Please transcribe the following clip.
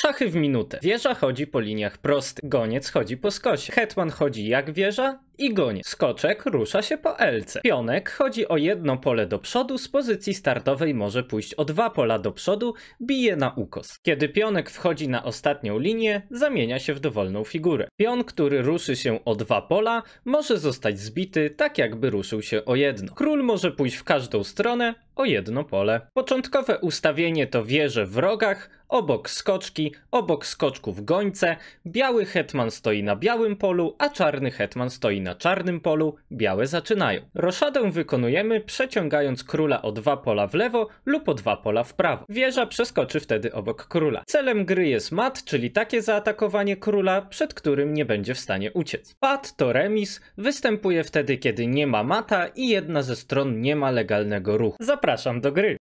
Szachy w minutę. Wieża chodzi po liniach prostych, goniec chodzi po skosie, hetman chodzi jak wieża, i goni. Skoczek rusza się po elce. Pionek chodzi o jedno pole do przodu, z pozycji startowej może pójść o dwa pola do przodu, bije na ukos. Kiedy pionek wchodzi na ostatnią linię, zamienia się w dowolną figurę. Pion, który ruszy się o dwa pola, może zostać zbity, tak jakby ruszył się o jedno. Król może pójść w każdą stronę, o jedno pole. Początkowe ustawienie to wieże w rogach, obok skoczki, obok skoczków gońce, biały hetman stoi na białym polu, a czarny hetman stoi na na czarnym polu, białe zaczynają. Roszadę wykonujemy przeciągając króla o dwa pola w lewo lub o dwa pola w prawo. Wieża przeskoczy wtedy obok króla. Celem gry jest mat, czyli takie zaatakowanie króla, przed którym nie będzie w stanie uciec. Pat to remis, występuje wtedy kiedy nie ma mata i jedna ze stron nie ma legalnego ruchu. Zapraszam do gry.